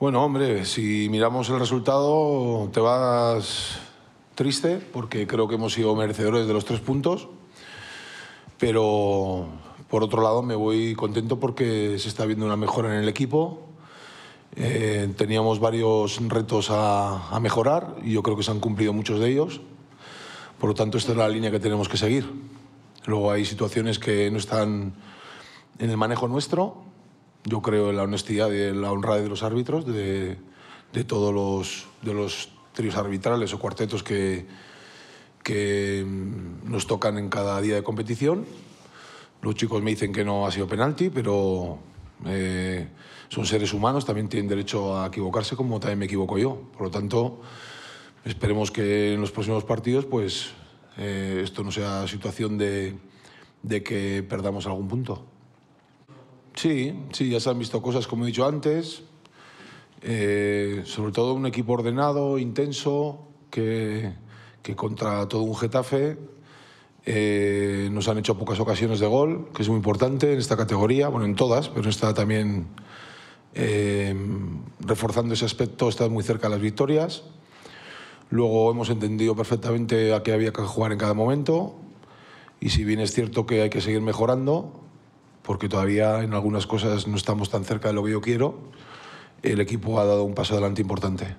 Bueno, hombre, si miramos el resultado, te vas triste porque creo que hemos sido merecedores de los tres puntos, pero por otro lado me voy contento porque se está viendo una mejora en el equipo. Eh, teníamos varios retos a mejorar y yo creo que se han cumplido muchos de ellos. Por lo tanto, esta es la línea que tenemos que seguir. Luego hay situaciones que no están en el manejo nuestro yo creo en la honestidad y en la honradez de los árbitros, de, de todos los, de los tríos arbitrales o cuartetos que, que mm, nos tocan en cada día de competición. Los chicos me dicen que no ha sido penalti, pero eh, son seres humanos, también tienen derecho a equivocarse como también me equivoco yo. Por lo tanto, esperemos que en los próximos partidos pues, eh, esto no sea situación de, de que perdamos algún punto. Sí, sí, ya se han visto cosas como he dicho antes. Eh, sobre todo un equipo ordenado, intenso, que, contra todo un Getafe eh, nos han hecho pocas ocasiones de gol, que es muy importante en esta categoría, bueno, en todas, pero está también eh, reforzando ese aspecto, está muy cerca de las victorias. Luego hemos entendido perfectamente a qué había que jugar en cada momento y si bien es cierto que hay que seguir mejorando, porque todavía en algunas cosas no estamos tan cerca de lo que yo quiero, el equipo ha dado un paso adelante importante.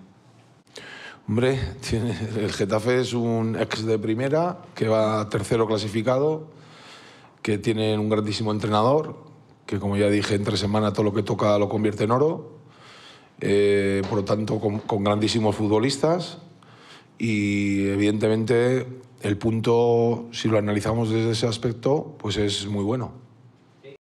Hombre, tiene, el Getafe es un ex de primera que va tercero clasificado, que tiene un grandísimo entrenador, que como ya dije, entre semana todo lo que toca lo convierte en oro, eh, por lo tanto con, grandísimos futbolistas y evidentemente el punto, si lo analizamos desde ese aspecto, pues es muy bueno.